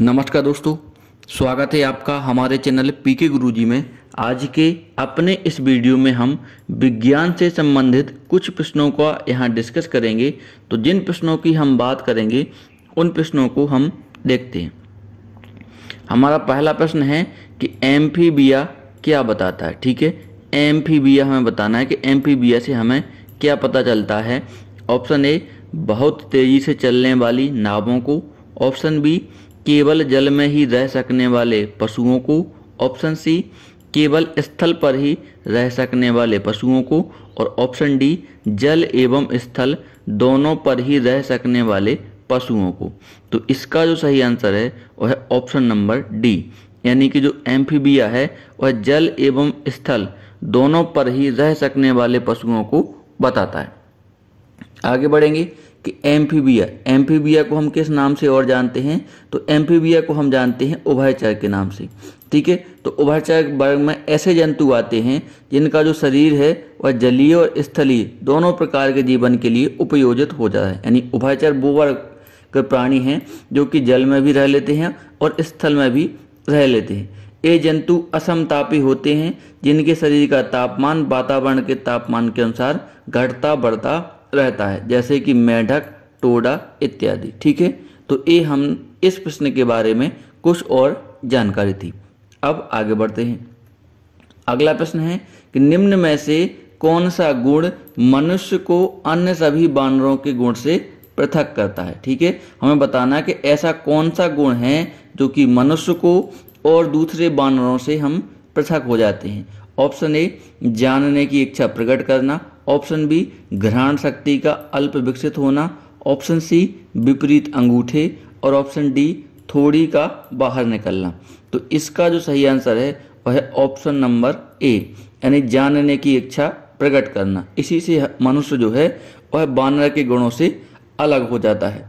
नमस्कार दोस्तों स्वागत है आपका हमारे चैनल पीके गुरुजी में आज के अपने इस वीडियो में हम विज्ञान से संबंधित कुछ प्रश्नों का यहाँ डिस्कस करेंगे तो जिन प्रश्नों की हम बात करेंगे उन प्रश्नों को हम देखते हैं हमारा पहला प्रश्न है कि एम क्या बताता है ठीक है एम हमें बताना है कि एम से हमें क्या पता चलता है ऑप्शन ए बहुत तेज़ी से चलने वाली नावों को ऑप्शन बी केवल जल में ही रह सकने वाले पशुओं को ऑप्शन सी केवल स्थल पर ही रह सकने वाले पशुओं को और ऑप्शन डी जल एवं स्थल दोनों पर ही रह सकने वाले पशुओं को तो इसका जो सही आंसर है वह ऑप्शन नंबर डी यानी कि जो एम्फीबिया है वह जल एवं स्थल दोनों पर ही रह सकने वाले पशुओं को बताता है आगे बढ़ेंगे कि एम्फीबिया एम्फीबिया को हम किस नाम से और जानते हैं तो एम्फीबिया को हम जानते हैं उभयचर के नाम से ठीक है तो उभयचर वर्ग में ऐसे जंतु आते हैं जिनका जो शरीर है वह जलीय और स्थलीय दोनों प्रकार के जीवन के लिए उपयोजित हो जाता है यानी उभयचर वो वर्ग के प्राणी हैं जो कि जल में भी रह लेते हैं और स्थल में भी रह लेते हैं ये जंतु असमतापी होते हैं जिनके शरीर का तापमान वातावरण के तापमान के अनुसार घटता बढ़ता रहता है जैसे कि मेढक टोडा इत्यादि ठीक है तो ये हम इस प्रश्न के बारे में कुछ और जानकारी थी अब आगे बढ़ते हैं अगला प्रश्न है कि निम्न में से कौन सा गुण मनुष्य को अन्य सभी बानरों के गुण से पृथक करता है ठीक है हमें बताना है कि ऐसा कौन सा गुण है जो कि मनुष्य को और दूसरे बानरों से हम पृथक हो जाते हैं ऑप्शन ए जानने की इच्छा प्रकट करना ऑप्शन बी ग्रहण शक्ति का अल्प विकसित होना ऑप्शन सी विपरीत अंगूठे और ऑप्शन डी थोड़ी का बाहर निकलना तो इसका जो सही आंसर है वह है ऑप्शन नंबर ए यानी जानने की इच्छा प्रकट करना इसी से मनुष्य जो है वह बानर के गुणों से अलग हो जाता है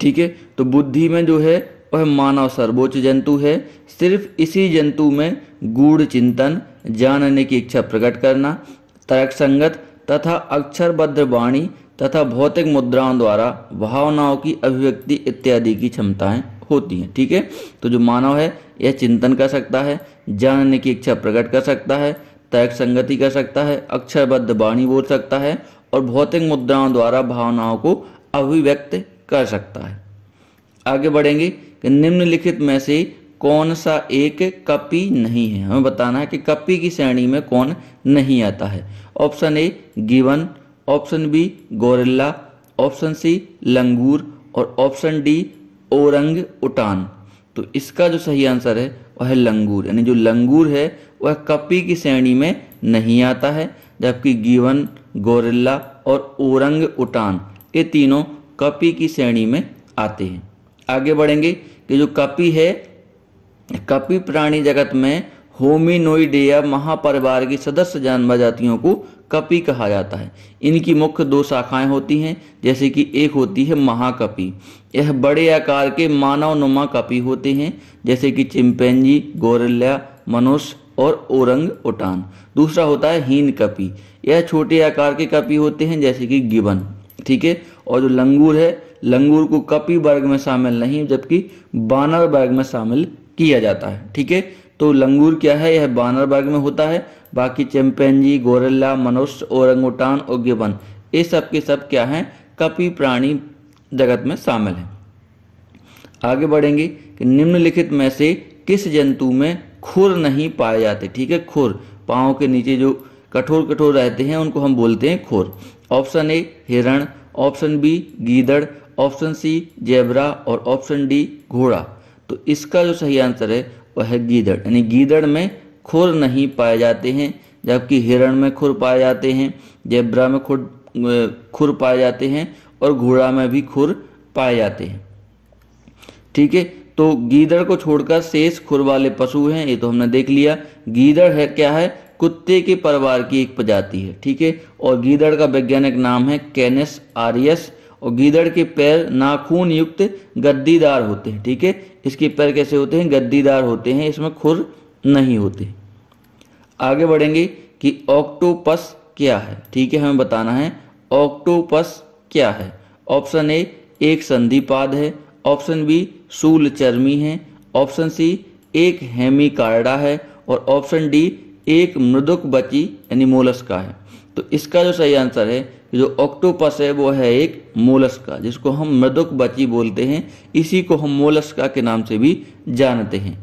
ठीक है तो बुद्धि में जो है वह मानव सर्वोच्च जंतु है सिर्फ इसी जंतु में गूढ़ चिंतन जानने की इच्छा प्रकट करना तर्कसंगत संगत तथा अक्षरबद्ध वाणी तथा भौतिक मुद्राओं द्वारा भावनाओं की अभिव्यक्ति इत्यादि की क्षमताएं होती हैं ठीक है तो जो मानव है यह चिंतन कर सकता है जानने की इच्छा प्रकट कर सकता है तर्क संगति कर सकता है अक्षरबद्ध वाणी बोल सकता है और भौतिक मुद्राओं द्वारा भावनाओं को अभिव्यक्त कर सकता है आगे बढ़ेंगे कि निम्नलिखित में से कौन सा एक कपी नहीं है हमें बताना है कि कपी की श्रेणी में कौन नहीं आता है option A given option B gorilla option C लंगूर और ऑप्शन डी औरंग उटान तो इसका जो सही आंसर है वह है लंगूर यानी जो लंगूर है वह कपी की श्रेणी में नहीं आता है जबकि गिवन गोरिल्ला और औरंग उटान ये तीनों कपी की श्रेणी में आते हैं आगे बढ़ेंगे कि जो कपी है कपि प्राणी जगत में या महापरिवार की सदस्य जानवर जातियों को कपि कहा जाता है इनकी मुख्य दो शाखाएं होती हैं जैसे कि एक होती है महाकपि यह बड़े आकार के मानव नुमा कपि होते हैं जैसे कि चिंपैंजी गोरल्या मनुष्य और ओरंग उटान दूसरा होता है हीन कपि यह छोटे आकार के कपि होते हैं जैसे कि गिबन ठीक है और जो लंगूर है लंगूर को कपी वर्ग में शामिल नहीं जबकि बानर वर्ग में शामिल किया जाता है ठीक है तो लंगूर क्या है यह बानर बाग में होता है बाकी चैम्पेंजी गोरेला मनुष्य औरंगोटान और गिबन ये सब के सब क्या हैं कपी प्राणी जगत में शामिल हैं आगे बढ़ेंगे कि निम्नलिखित में से किस जंतु में खुर नहीं पाए जाते ठीक है खुर पाओ के नीचे जो कठोर कठोर रहते हैं उनको हम बोलते हैं खुर ऑप्शन ए हिरण ऑप्शन बी गीदड़ ऑप्शन सी जेबरा और ऑप्शन डी घोड़ा तो इसका जो सही आंसर है वह है गीदड़ यानी गीदड़ में खुर नहीं पाए जाते हैं जबकि हिरण में खुर पाए जाते हैं जेब्रा में खुर खुर पाए जाते हैं और घोड़ा में भी खुर पाए जाते हैं ठीक है तो गीदड़ को छोड़कर शेष खुर वाले पशु हैं ये तो हमने देख लिया गीदड़ है क्या है कुत्ते के परिवार की एक प्रजाति है ठीक है और गीदड़ का वैज्ञानिक नाम है कैनेस आरियस और गीदड़ के पैर नाखून युक्त गद्दीदार होते हैं ठीक है इसके पैर कैसे होते हैं गद्दीदार होते हैं इसमें खुर नहीं होते आगे बढ़ेंगे कि ऑक्टोपस क्या है ठीक है हमें बताना है ऑक्टोपस क्या है ऑप्शन ए एक संधिपाद है ऑप्शन बी सूल चर्मी है ऑप्शन सी एक हेमी है और ऑप्शन डी एक मृदुक बची यानी मोलस्का है तो इसका जो सही आंसर है जो ऑक्टोपस है वो है एक मोलस्का जिसको हम मृदुक बची बोलते हैं इसी को हम मोलस्का के नाम से भी जानते हैं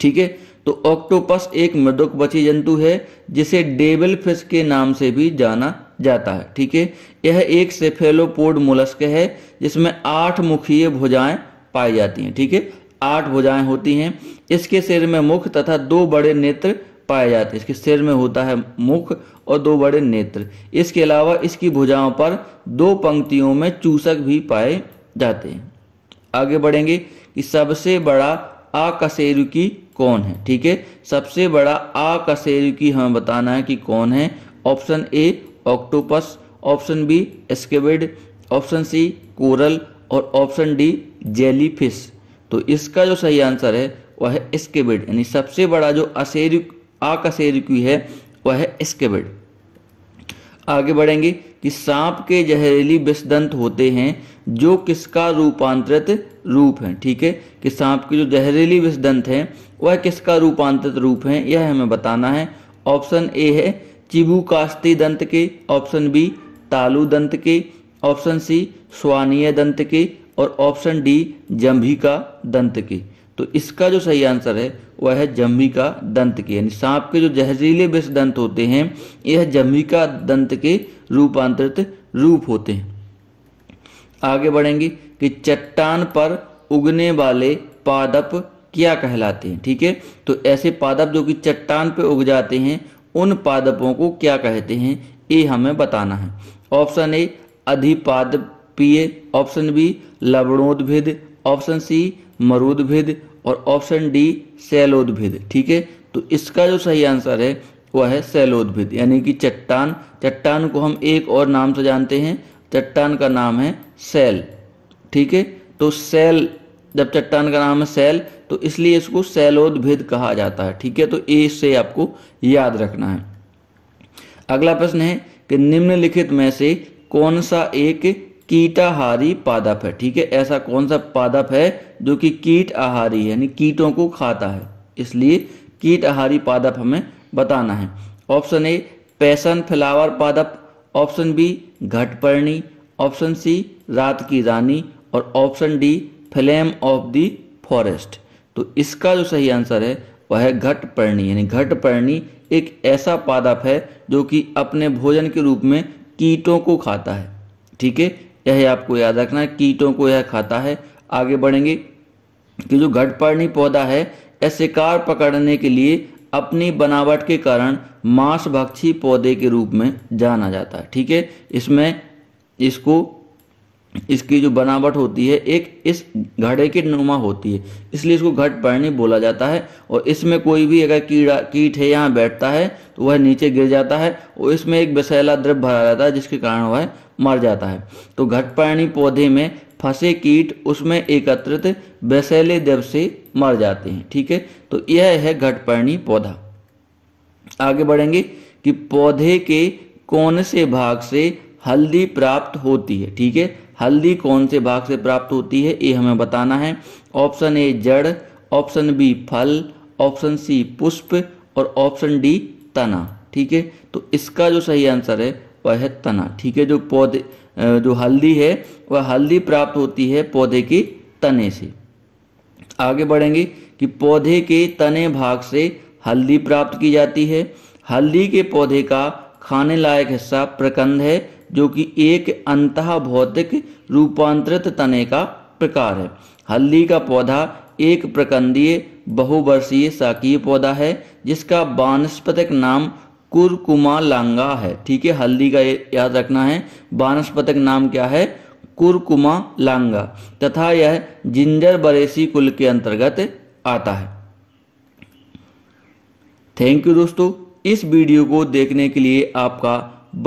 ठीक है तो ऑक्टोपस एक मृदुक बची जंतु है जिसे डेबल फिश के नाम से भी जाना जाता है ठीक है यह एक सेफेलोपोड मोलस्क है जिसमें आठ मुखीय भुजाएं पाई जाती हैं ठीक है आठ भुजाएं होती हैं इसके शरीर में मुख तथा दो बड़े नेत्र पाए जाते हैं इसके सिर में होता है मुख और दो बड़े नेत्र इसके अलावा इसकी भुजाओं पर दो पंक्तियों में चूसक भी पाए जाते हैं आगे बढ़ेंगे कि सबसे बड़ा आकसेरुकी कौन है ठीक है सबसे बड़ा आकसेरुकी हमें बताना है कि कौन है option A octopus option B एस्केबिड ऑप्शन सी कोरल और ऑप्शन डी जेलीफिश तो इसका जो सही आंसर है वह है एस्केबिड यानी सबसे बड़ा जो अशेरुक आ का शेर की है वह है एस्केबेड आगे बढ़ेंगे कि सांप के जहरीली विषदंत होते हैं जो किसका रूपांतरित रूप है ठीक है कि सांप के जो जहरीली विषदंत है वह किसका रूपांतरित रूप है यह हमें बताना है ऑप्शन ए है चिबू कास्ती दंत के ऑप्शन बी तालु दंत के ऑप्शन सी स्वानीय दंत के और ऑप्शन डी जंभिका दंत के तो इसका जो सही आंसर है वह है जम्बिका दंत के यानी सांप के जो जहरीले विष दंत होते हैं यह जम्बिका दंत के रूपांतरित रूप होते हैं आगे बढ़ेंगे कि चट्टान पर उगने वाले पादप क्या कहलाते हैं ठीक है तो ऐसे पादप जो कि चट्टान पर उग जाते हैं उन पादपों को क्या कहते हैं ये हमें बताना है ऑप्शन ए अधिपादपीय ऑप्शन बी लवणोद्भिद ऑप्शन सी मरुद्भिद और ऑप्शन डी सैलोद्भिद ठीक है तो इसका जो सही आंसर है वह है सैलोद्भिद यानी कि चट्टान चट्टान को हम एक और नाम से जानते हैं चट्टान का नाम है सैल ठीक है तो सैल जब चट्टान का नाम है सैल तो इसलिए इसको सैलोद्भिद कहा जाता है ठीक है तो ए से आपको याद रखना है अगला प्रश्न है कि निम्नलिखित में से कौन सा एक कीटाहारी पादप है ठीक है ऐसा कौन सा पादप है जो कि कीट आहारी है यानी कीटों को खाता है इसलिए कीट आहारी पादप हमें बताना है ऑप्शन ए पैसन फ्लावर पादप ऑप्शन बी घटपर्णी ऑप्शन सी रात की रानी और option D flame of the forest तो इसका जो सही आंसर है वह है घटपर्णी यानी घटपर्णी एक ऐसा पादप है जो कि अपने भोजन के रूप में कीटों को खाता है ठीक है यह आपको याद रखना है कीटों को यह खाता है आगे बढ़ेंगे कि जो घटपर्णी पौधा है यह शिकार पकड़ने के लिए अपनी बनावट के कारण मांसभक्षी पौधे के रूप में जाना जाता है ठीक है इसमें इसको इसकी जो बनावट होती है एक इस घड़े की नुमा होती है इसलिए इसको घट पर्णी बोला जाता है और इसमें कोई भी अगर कीड़ा कीट है यहाँ बैठता है तो वह नीचे गिर जाता है और इसमें एक बसैला द्रव भरा जाता है जिसके कारण वह मर जाता है तो घटपर्णी पौधे में फंसे कीट उसमें एकत्रित बैसेले देव से मर जाते हैं ठीक है तो यह है घटपर्णी पौधा आगे बढ़ेंगे कि पौधे के कौन से भाग से हल्दी प्राप्त होती है ठीक है हल्दी कौन से भाग से प्राप्त होती है ये हमें बताना है ऑप्शन ए जड़ ऑप्शन बी फल ऑप्शन सी पुष्प और ऑप्शन डी तना ठीक है तो इसका जो सही आंसर है वह है तना ठीक है जो पौधे जो हल्दी है वह हल्दी प्राप्त होती है पौधे के तने से आगे बढ़ेंगे कि पौधे के तने भाग से हल्दी प्राप्त की जाती है हल्दी के पौधे का खाने लायक हिस्सा प्रकंद है जो कि एक अंत भौतिक रूपांतरित तने का प्रकार है हल्दी का पौधा एक प्रकंदीय बहुवर्षीय शाकीय पौधा है जिसका वानस्पतिक नाम कुरकुमा लांगा है ठीक है हल्दी का याद रखना है वानस्पतिक नाम क्या है कुरकुमा लांगा तथा यह जिंजर बरेसी कुल के अंतर्गत आता है थैंक यू दोस्तों इस वीडियो को देखने के लिए आपका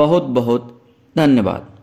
बहुत बहुत धन्यवाद